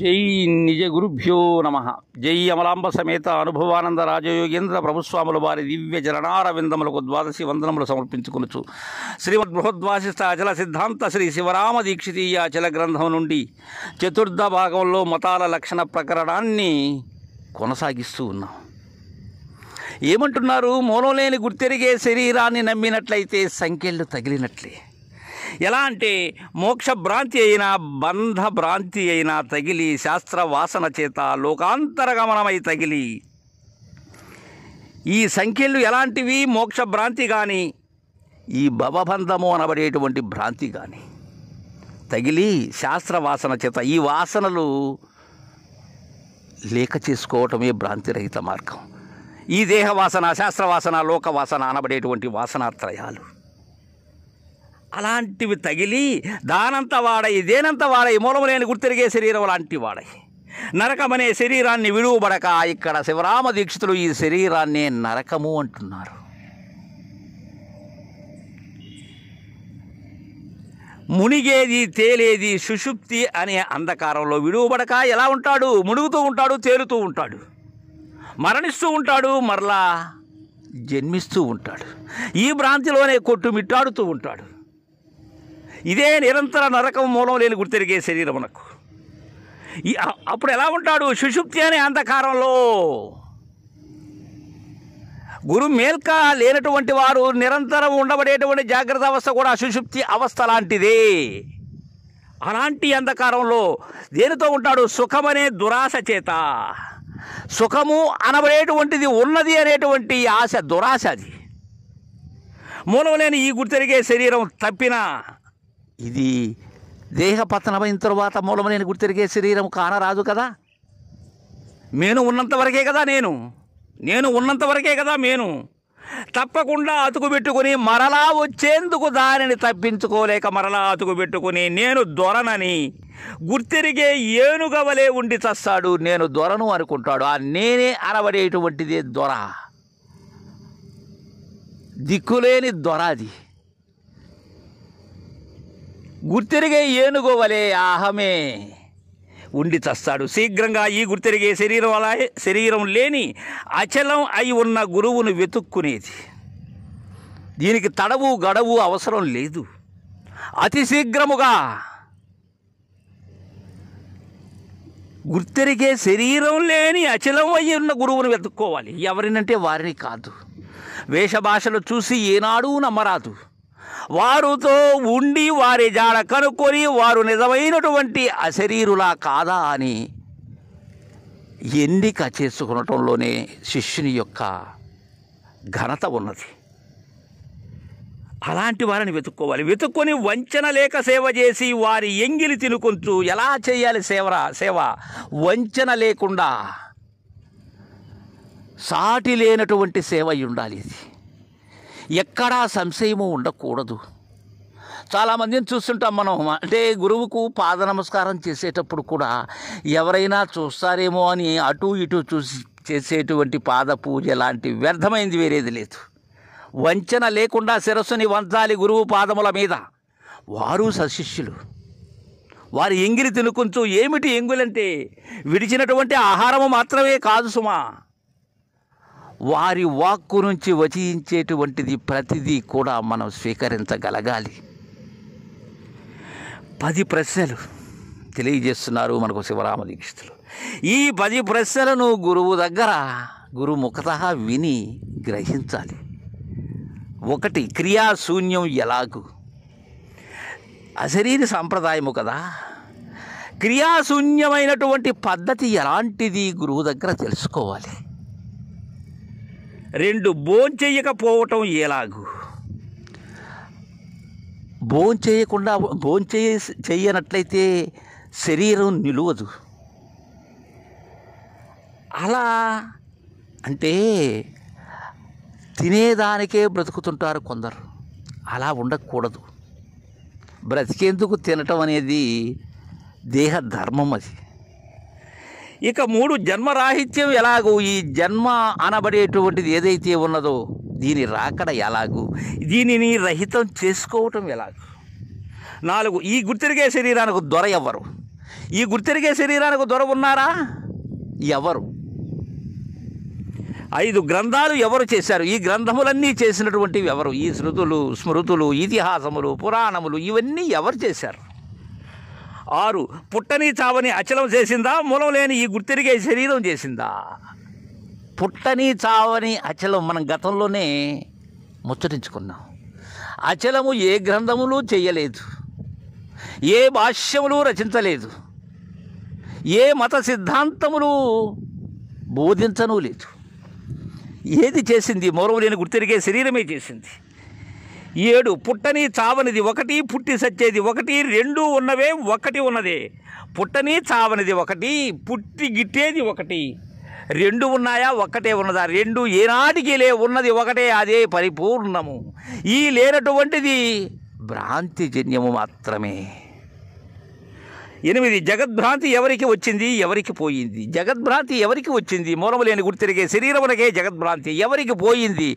జై నిజ గురుభ్యో నమ జై అమలాంబ సమేత అనుభవానంద రాజయోగేంద్ర ప్రభుస్వాముల వారి దివ్య జననారవిందములకు ద్వాదశి వందనములు సమర్పించుకొనుచు శ్రీమద్ బృహద్వాసిష్ట అచల సిద్ధాంత శ్రీ శివరామ దీక్షితీయ అచల గ్రంథం నుండి చతుర్థ భాగంలో మతాల లక్షణ ప్రకరణాన్ని కొనసాగిస్తూ ఉన్నాం ఏమంటున్నారు మూలం లేని గుర్తెరిగే శరీరాన్ని నమ్మినట్లయితే సంఖ్యలు తగిలినట్లే ఎలా అంటే మోక్షభ్రాంతి అయినా బంధ భ్రాంతి అయినా తగిలి శాస్త్ర వాసన చేత లోకాంతరగమనమై తగిలి ఈ సంఖ్యలు ఎలాంటివి మోక్షభ్రాంతి కానీ ఈ భవబంధము అనబడేటువంటి భ్రాంతి కానీ తగిలి శాస్త్ర వాసన చేత ఈ వాసనలు లేక చేసుకోవటమే భ్రాంతిరహిత మార్గం ఈ దేహవాసన శాస్త్రవాసన లోకవాసన అనబడేటువంటి వాసనాత్రయాలు అలాంటివి తగిలి దానంత వాడై దేనంత వాడై మూలములేని గుర్తిరిగే శరీరం లాంటి వాడై నరకమనే శరీరాన్ని విడువబడక ఇక్కడ శివరామ దీక్షితులు ఈ శరీరాన్నే నరకము అంటున్నారు మునిగేది తేలేది సుషుప్తి అనే అంధకారంలో విడువబడక ఎలా ఉంటాడు మునుగుతూ ఉంటాడు తేలుతూ ఉంటాడు మరణిస్తూ ఉంటాడు మరలా జన్మిస్తూ ఉంటాడు ఈ భ్రాంతిలోనే కొట్టుమిట్టాడుతూ ఉంటాడు ఇదే నిరంతర నరకం మూలం లేని గుర్తిరిగే శరీరం మనకు అప్పుడు ఎలా ఉంటాడు సుషుప్తి అనే అంధకారంలో గురు మేల్క లేనటువంటి వారు నిరంతరం ఉండబడేటువంటి జాగ్రత్త అవస్థ కూడా సుషుప్తి అవస్థ లాంటిదే అలాంటి అంధకారంలో దేనితో ఉంటాడు సుఖమనే దురాశ చేత సుఖము అనబడేటువంటిది ఉన్నది అనేటువంటి ఆశ దురాశ అది మూలం లేని ఈ గుర్తెరిగే శరీరం తప్పిన ఇది దేహ పతనమైన తరువాత నేను గుర్తిరిగే శరీరం కానరాదు కదా నేను ఉన్నంత వరకే కదా నేను నేను ఉన్నంత వరకే కదా నేను తప్పకుండా అతుకు పెట్టుకుని మరలా వచ్చేందుకు దానిని తప్పించుకోలేక మరలా అతుకు పెట్టుకుని నేను దొరనని గుర్తిరిగే వలె ఉండి చస్తాడు నేను దొరను అనుకుంటాడు ఆ నేనే అనబడేటువంటిది దొర దిక్కులేని దొర అది గుర్తెరిగే ఏనుగోవలే ఆహమే ఉండి తస్తాడు శీఘ్రంగా ఈ గుర్తెరిగే శరీరం అలా శరీరం లేని అచలం అయి ఉన్న గురువును వెతుక్కునేది దీనికి తడవు గడవు అవసరం లేదు అతి శీఘ్రముగా గుర్తెరిగే శరీరం లేని అచలం అయి ఉన్న గురువును వెతుక్కోవాలి ఎవరినంటే వారిని కాదు వేషభాషలు చూసి ఏనాడూ నమ్మరాదు వారితో ఉండి వారి జాడ కనుక్కొని వారు నిజమైనటువంటి అశరీరులా కాదా అని ఎన్నిక చేసుకునటంలోనే శిష్యుని యొక్క ఘనత ఉన్నది అలాంటి వారిని వెతుక్కోవాలి వెతుక్కొని వంచన లేక సేవ చేసి వారి ఎంగిలి తినుకుంటూ ఎలా చేయాలి సేవరా సేవ వంచన లేకుండా సాటి లేనటువంటి సేవ ఉండాలి ఇది ఎక్కడా సంశయము ఉండకూడదు చాలామందిని చూస్తుంటాం మనం అంటే గురువుకు పాద నమస్కారం చేసేటప్పుడు కూడా ఎవరైనా చూస్తారేమో అని అటు ఇటు చూసి చేసేటువంటి పాద పూజ లాంటి వ్యర్థమైంది వేరేది లేదు వంచన లేకుండా శిరస్సుని వంచాలి గురువు పాదముల మీద వారు సశిష్యులు వారి ఎంగిరి తినుకుంచు ఏమిటి ఎంగులంటే విడిచినటువంటి ఆహారము మాత్రమే కాదు సుమా వారి వాక్కు నుంచి వచించేటువంటిది ప్రతిదీ కూడా మనం స్వీకరించగలగాలి పది ప్రశ్నలు తెలియజేస్తున్నారు మనకు శివరామ దీక్షితులు ఈ పది ప్రశ్నలను గురువు దగ్గర గురు ముఖత విని గ్రహించాలి ఒకటి క్రియాశూన్యం ఎలాగు అశరీర సాంప్రదాయము కదా క్రియాశూన్యమైనటువంటి పద్ధతి ఎలాంటిది గురువు దగ్గర తెలుసుకోవాలి రెండు భోంచేయకపోవటం ఎలాగు భోంచేయకుండా భోంచే చేయనట్లయితే శరీరం నిలువదు అలా అంటే తినేదానికే బ్రతుకుతుంటారు కొందరు అలా ఉండకూడదు బ్రతికేందుకు తినటం అనేది దేహ ధర్మం అది ఇక మూడు జన్మరాహిత్యం ఎలాగూ ఈ జన్మ అనబడేటువంటిది ఏదైతే ఉన్నదో దీని రాకడ ఎలాగూ దీనిని రహితం చేసుకోవటం ఎలాగూ నాలుగు ఈ గుర్తిరిగే శరీరానికి దొర ఎవ్వరు ఈ గుర్తిరిగే శరీరానికి దొర ఉన్నారా ఎవరు ఐదు గ్రంథాలు ఎవరు చేశారు ఈ గ్రంథములన్నీ చేసినటువంటివి ఎవరు ఈ శృతులు స్మృతులు ఇతిహాసములు పురాణములు ఇవన్నీ ఎవరు చేశారు ఆరు పుట్టని చావని అచలం చేసిందా మూలం లేని ఈ గుర్తిరిగే శరీరం చేసిందా పుట్టని చావని అచలం మనం గతంలోనే ముచ్చటించుకున్నాం అచలము ఏ గ్రంథములు చేయలేదు ఏ భాష్యములు రచించలేదు ఏ మత సిద్ధాంతములు బోధించను లేదు ఏది చేసింది మూలం లేని గుర్తిరిగే శరీరమే చేసింది ఏడు పుట్టని చావనిది ఒకటి పుట్టి సచ్చేది ఒకటి రెండు ఉన్నవే ఒకటి ఉన్నది పుట్టని చావనిది ఒకటి పుట్టి గిట్టేది ఒకటి రెండు ఉన్నాయా ఒక్కటే ఉన్నదా రెండు ఏనాటికి లే ఉన్నది ఒకటే అదే పరిపూర్ణము ఈ లేనటువంటిది భ్రాంతిజన్యము మాత్రమే ఎనిమిది జగద్భ్రాంతి ఎవరికి వచ్చింది ఎవరికి పోయింది జగద్భ్రాంతి ఎవరికి వచ్చింది మూలము లేని గుర్తిరిగే శరీరమునకే జగద్భ్రాంతి ఎవరికి పోయింది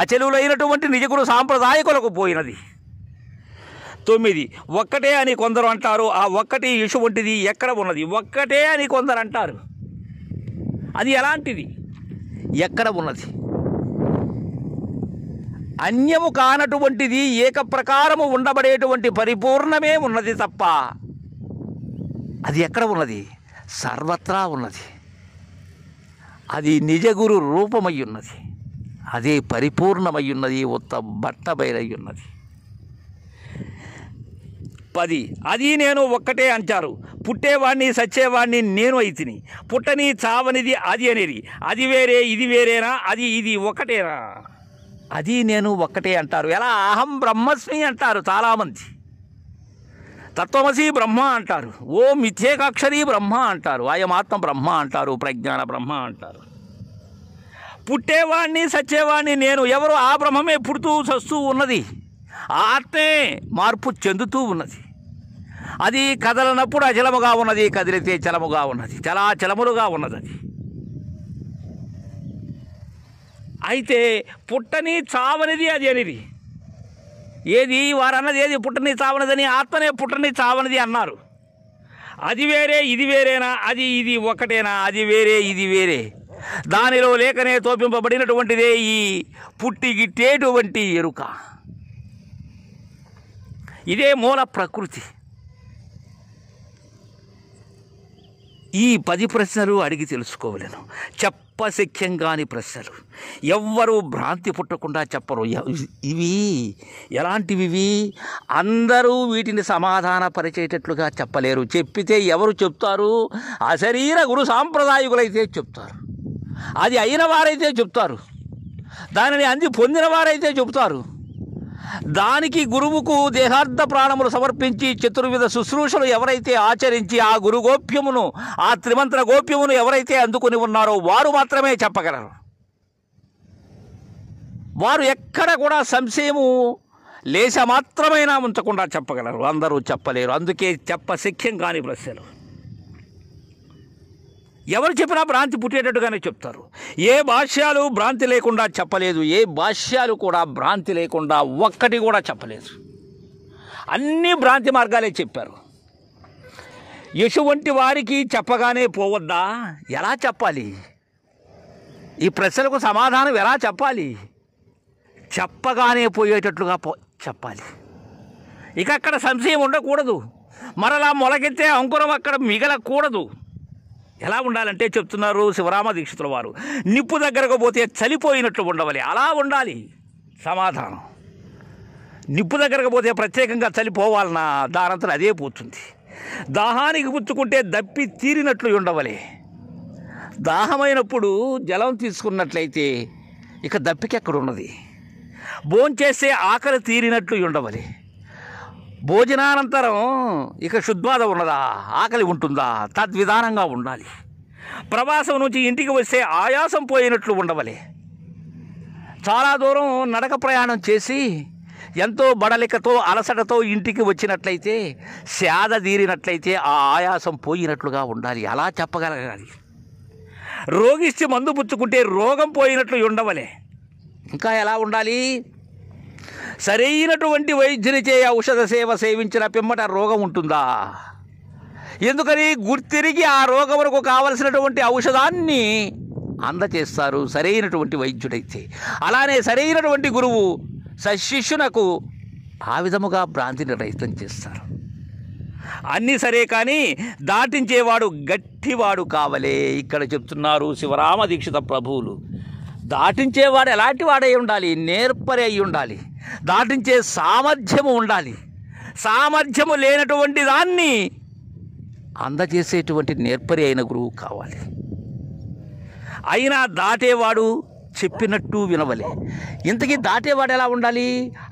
అచలులైనటువంటి నిజగురు సాంప్రదాయకులకు పోయినది తొమ్మిది ఒక్కటే అని కొందరు అంటారు ఆ ఒక్కటి వంటిది ఎక్కడ ఉన్నది ఒక్కటే అని కొందరు అంటారు అది ఎలాంటిది ఎక్కడ ఉన్నది అన్యము కానటువంటిది ఏకప్రకారము ఉండబడేటువంటి పరిపూర్ణమే ఉన్నది తప్ప అది ఎక్కడ ఉన్నది సర్వత్రా ఉన్నది అది నిజగురు రూపమై ఉన్నది అదే పరిపూర్ణమై ఉన్నది ఉత్త బట్టబయలై ఉన్నది పది అది నేను ఒక్కటే అంటారు పుట్టేవాణ్ణి సచ్చేవాణ్ణి నేను అయితిని పుట్టని చావనిది అది అనేది అది వేరే ఇది వేరేనా అది ఇది ఒకటేనా అది నేను ఒక్కటే అంటారు ఎలా అహం బ్రహ్మస్మి అంటారు చాలామంది తత్వమసి బ్రహ్మ అంటారు ఓ మిథ్యేకాక్షరి బ్రహ్మ అంటారు అయమాత్మ బ్రహ్మ అంటారు ప్రజ్ఞాన బ్రహ్మ అంటారు పుట్టేవాణ్ణి సచ్చేవాణ్ణి నేను ఎవరు ఆ బ్రహ్మమే పుడుతూ సస్తూ ఉన్నది ఆ ఆత్మే మార్పు చెందుతూ ఉన్నది అది కదలనప్పుడు అచలముగా ఉన్నది కదిలితే చలముగా ఉన్నది చలములుగా ఉన్నది అది అయితే పుట్టని చావనిది అది అనేది ఏది వారు అన్నది ఏది పుట్టని చావనదని ఆత్మనే పుట్టని చావనది అన్నారు అది వేరే ఇది వేరేనా అది ఇది ఒకటేనా అది వేరే ఇది వేరే దానిలో లేకనే తోపింపబడినటువంటిదే ఈ పుట్టి గిట్టేటువంటి ఎరుక ఇదే మూల ప్రకృతి ఈ పది ప్రశ్నలు అడిగి తెలుసుకోవలేను చెప్ప చెప్పశక్యం కాని ప్రశ్నలు ఎవ్వరూ భ్రాంతి పుట్టకుండా చెప్పరు ఇవి ఎలాంటివి అందరూ వీటిని సమాధాన పరిచేటట్లుగా చెప్పలేరు చెప్పితే ఎవరు చెప్తారు అశరీర గురు సాంప్రదాయకులైతే చెప్తారు అది అయిన వారైతే చెప్తారు దానిని అంది పొందిన వారైతే చెబుతారు దానికి గురువుకు దేహార్థ ప్రాణములు సమర్పించి చతుర్విధ శుశ్రూషలు ఎవరైతే ఆచరించి ఆ గురు గోప్యమును ఆ త్రిమంత్ర గోప్యమును ఎవరైతే అందుకుని ఉన్నారో వారు మాత్రమే చెప్పగలరు వారు ఎక్కడ కూడా సంశయము లేచ మాత్రమైనా ఉంచకుండా చెప్పగలరు అందరూ చెప్పలేరు అందుకే చెప్ప శక్యం కాని ప్రశ్నలు ఎవరు చెప్పినా భ్రాంతి పుట్టేటట్టుగానే చెప్తారు ఏ భాష్యాలు భ్రాంతి లేకుండా చెప్పలేదు ఏ భాష్యాలు కూడా భ్రాంతి లేకుండా ఒక్కటి కూడా చెప్పలేదు అన్ని భ్రాంతి మార్గాలే చెప్పారు ఎటువంటి వారికి చెప్పగానే పోవద్దా ఎలా చెప్పాలి ఈ ప్రశ్నలకు సమాధానం ఎలా చెప్పాలి చెప్పగానే పోయేటట్లుగా పో చెప్పాలి ఇక అక్కడ సంశయం ఉండకూడదు మరలా మొలగితే అంకురం అక్కడ మిగలకూడదు ఎలా ఉండాలంటే చెప్తున్నారు శివరామ దీక్షితుల వారు నిప్పు దగ్గరకు పోతే చలిపోయినట్లు ఉండవాలి అలా ఉండాలి సమాధానం నిప్పు దగ్గరకు పోతే ప్రత్యేకంగా చలిపోవాలన్నా దానంతా అదే పోతుంది దాహానికి పుచ్చుకుంటే దప్పి తీరినట్లు ఉండవలే దాహమైనప్పుడు జలం తీసుకున్నట్లయితే ఇక దప్పికెక్కడున్నది భోంచేస్తే ఆకలి తీరినట్లు ఉండవలే భోజనానంతరం ఇక శుద్బాధ ఉన్నదా ఆకలి ఉంటుందా తద్విధానంగా ఉండాలి ప్రవాసం నుంచి ఇంటికి వస్తే ఆయాసం పోయినట్లు ఉండవలే చాలా దూరం నడక ప్రయాణం చేసి ఎంతో బడలికతో అలసటతో ఇంటికి వచ్చినట్లయితే సేద తీరినట్లయితే ఆ ఆయాసం పోయినట్లుగా ఉండాలి అలా చెప్పగలగాలి రోగిస్తే మందు పుచ్చుకుంటే రోగం పోయినట్లు ఉండవలే ఇంకా ఎలా ఉండాలి సరైనటువంటి వైద్యునిచే ఔషధ సేవ సేవించిన పిమ్మట రోగం ఉంటుందా ఎందుకని గుర్తిరిగి ఆ రోగం వరకు కావలసినటువంటి ఔషధాన్ని అందచేస్తారు సరైనటువంటి వైద్యుడైతే అలానే సరైనటువంటి గురువు శిష్యునకు ఆ విధముగా భ్రాంతిని రహితం చేస్తారు అన్నీ సరే కానీ దాటించేవాడు గట్టివాడు కావలే ఇక్కడ చెప్తున్నారు శివరామ దీక్షిత ప్రభువులు దాటించేవాడు ఎలాంటి వాడై ఉండాలి నేర్పరే అయి ఉండాలి దాటించే సామర్థ్యము ఉండాలి సామర్థ్యము లేనటువంటి దాన్ని అందజేసేటువంటి నేర్పరి అయిన గురువు కావాలి అయినా దాటేవాడు చెప్పినట్టు వినవలే ఇంతకీ దాటేవాడు ఎలా ఉండాలి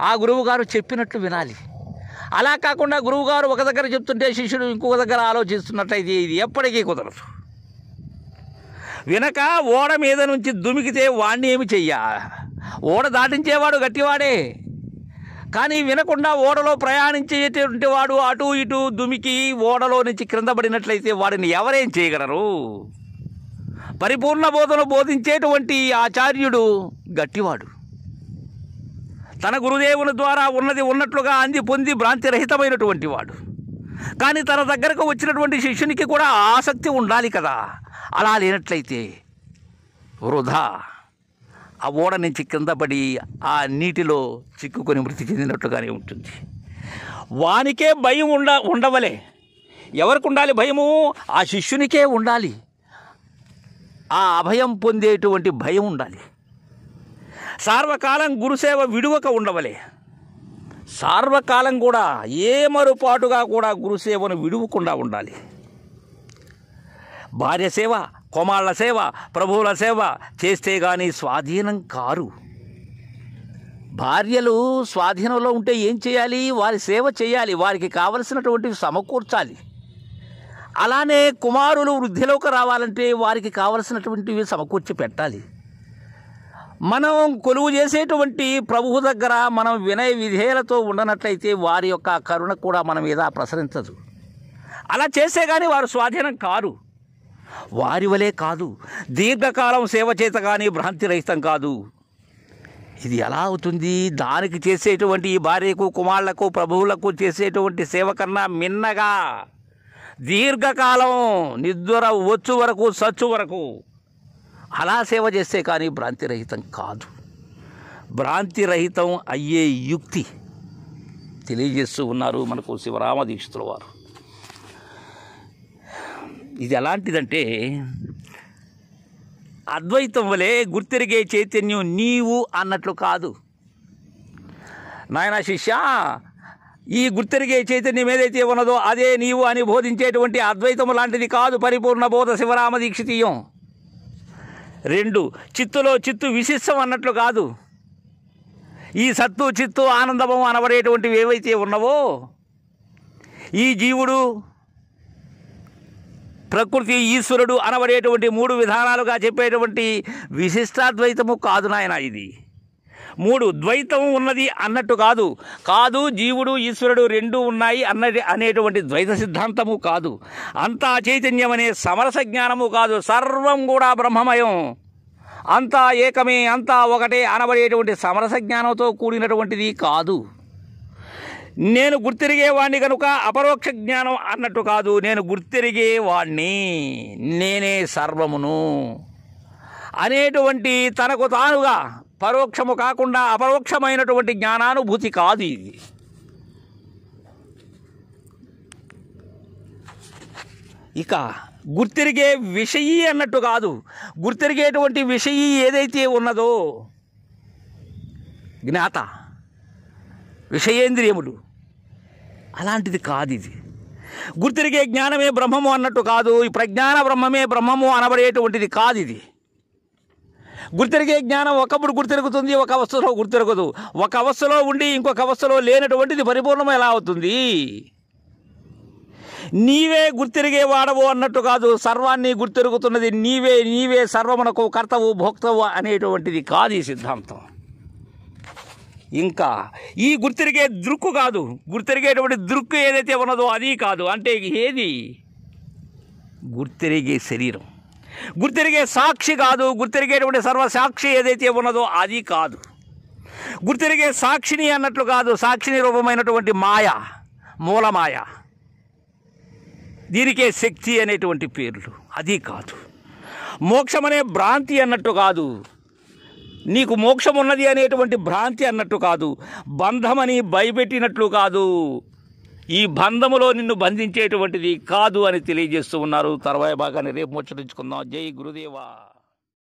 ఆ గురువు గారు చెప్పినట్టు వినాలి అలా కాకుండా గురువుగారు ఒక దగ్గర చెప్తుంటే శిష్యుడు ఇంకొక దగ్గర ఆలోచిస్తున్నట్టయితే ఇది ఎప్పటికీ కుదరదు వినక ఓడ మీద నుంచి దుమికితే వాణ్ణి ఏమి చెయ్య ఓడ దాటించేవాడు గట్టివాడే కానీ వినకుండా ఓడలో ప్రయాణించేటువంటి వాడు అటు ఇటు దుమికి ఓడలో నుంచి క్రింద పడినట్లయితే వాడిని ఎవరేం చేయగలరు పరిపూర్ణ బోధన బోధించేటువంటి ఆచార్యుడు గట్టివాడు తన గురుదేవుని ద్వారా ఉన్నది ఉన్నట్లుగా అంది పొంది భ్రాంతిరహితమైనటువంటి వాడు కానీ తన దగ్గరకు వచ్చినటువంటి శిష్యునికి కూడా ఆసక్తి ఉండాలి కదా అలా లేనట్లయితే వృధా ఆ ఓడ నుంచి కింద పడి ఆ నీటిలో చిక్కుకొని మృతి చెందినట్లుగానే ఉంటుంది వానికే భయం ఉండ ఉండవలే ఎవరికి ఉండాలి భయము ఆ శిష్యునికే ఉండాలి ఆ అభయం పొందేటువంటి భయం ఉండాలి సార్వకాలం గురుసేవ విడువక ఉండవలే సార్వకాలం కూడా ఏ మరుపాటుగా కూడా గురుసేవను విడువకుండా ఉండాలి భార్య సేవ కొమాళ్ళ సేవ ప్రభువుల సేవ చేస్తే కానీ స్వాధీనం కారు భార్యలు స్వాధీనంలో ఉంటే ఏం చేయాలి వారి సేవ చేయాలి వారికి కావలసినటువంటివి సమకూర్చాలి అలానే కుమారులు వృద్ధిలోకి రావాలంటే వారికి కావలసినటువంటివి సమకూర్చి పెట్టాలి మనం కొలువు చేసేటువంటి ప్రభువు దగ్గర మనం వినయ విధేయులతో ఉండనట్లయితే వారి యొక్క కరుణ కూడా మన మీద ప్రసరించదు అలా చేస్తే కానీ వారు స్వాధీనం కారు వారి వలే కాదు దీర్ఘకాలం సేవ చేత కానీ భ్రాంతి రహితం కాదు ఇది ఎలా అవుతుంది దానికి చేసేటువంటి ఈ భార్యకు కుమారులకు ప్రభువులకు చేసేటువంటి సేవ కన్నా మిన్నగా దీర్ఘకాలం నిద్ర వచ్చు వరకు సచ్చు వరకు అలా సేవ చేస్తే కానీ భ్రాంతి రహితం కాదు భ్రాంతి రహితం అయ్యే యుక్తి తెలియజేస్తూ ఉన్నారు మనకు శివరామ దీక్షితుల వారు ఇది ఎలాంటిదంటే అద్వైతం వలె గుర్తెరిగే చైతన్యం నీవు అన్నట్లు కాదు నాయన శిష్య ఈ గుర్తెరిగే చైతన్యం ఏదైతే ఉన్నదో అదే నీవు అని బోధించేటువంటి అద్వైతం లాంటిది కాదు పరిపూర్ణ బోధ శివరామ దీక్షితీయం రెండు చిత్తులో చిత్తు విశిష్టం అన్నట్లు కాదు ఈ సత్తు చిత్తు ఆనందము అనబడేటువంటివి ఏవైతే ఉన్నవో ఈ జీవుడు ప్రకృతి ఈశ్వరుడు అనబడేటువంటి మూడు విధానాలుగా చెప్పేటువంటి విశిష్టాద్వైతము కాదు నాయన ఇది మూడు ద్వైతం ఉన్నది అన్నట్టు కాదు కాదు జీవుడు ఈశ్వరుడు రెండు ఉన్నాయి అన్నది అనేటువంటి ద్వైత సిద్ధాంతము కాదు అంతా చైతన్యమనే సమరస జ్ఞానము కాదు సర్వం కూడా బ్రహ్మమయం అంతా ఏకమే అంతా ఒకటే అనబడేటువంటి సమరస జ్ఞానంతో కూడినటువంటిది కాదు నేను గుర్తిరిగేవాణ్ణి కనుక అపరోక్ష జ్ఞానం అన్నట్టు కాదు నేను గుర్తిరిగేవాణ్ణి నేనే సర్వమును అనేటువంటి తనకు తానుగా పరోక్షము కాకుండా అపరోక్షమైనటువంటి జ్ఞానానుభూతి కాదు ఇది ఇక గుర్తిరిగే విషయీ అన్నట్టు కాదు గుర్తిరిగేటువంటి విషయీ ఏదైతే ఉన్నదో జ్ఞాత విషయేంద్రియములు అలాంటిది కాదు ఇది గుర్తిరిగే జ్ఞానమే బ్రహ్మము అన్నట్టు కాదు ఈ ప్రజ్ఞాన బ్రహ్మమే బ్రహ్మము అనబడేటువంటిది కాదు ఇది గుర్తిరిగే జ్ఞానం ఒకప్పుడు గుర్తిరుగుతుంది ఒక అవస్థలో గుర్తిరగదు ఒక అవస్థలో ఉండి ఇంకొక అవస్థలో లేనటువంటిది పరిపూర్ణం ఎలా అవుతుంది నీవే గుర్తిరిగే వాడవు అన్నట్టు కాదు సర్వాన్ని గుర్తిరుగుతున్నది నీవే నీవే సర్వమునకు కర్తవు భోక్తవు అనేటువంటిది కాదు ఈ సిద్ధాంతం ఇంకా ఈ గుర్తిరిగే దృక్కు కాదు గుర్తిరిగేటువంటి దృక్కు ఏదైతే ఉన్నదో అది కాదు అంటే ఏది గుర్తిరిగే శరీరం గుర్తిరిగే సాక్షి కాదు గుర్తిరిగేటువంటి సర్వసాక్షి ఏదైతే ఉన్నదో అది కాదు గుర్తిరిగే సాక్షిని అన్నట్లు కాదు సాక్షిని రూపమైనటువంటి మాయ మూలమాయ దీనికే శక్తి అనేటువంటి పేర్లు అది కాదు మోక్షమనే భ్రాంతి అన్నట్టు కాదు నీకు మోక్షం ఉన్నది అనేటువంటి భ్రాంతి అన్నట్టు కాదు బంధమని భయపెట్టినట్లు కాదు ఈ బంధములో నిన్ను బంధించేటువంటిది కాదు అని తెలియజేస్తూ ఉన్నారు తర్వాత భాగాన్ని రేపు ముచ్చటించుకుందాం జై గురుదేవా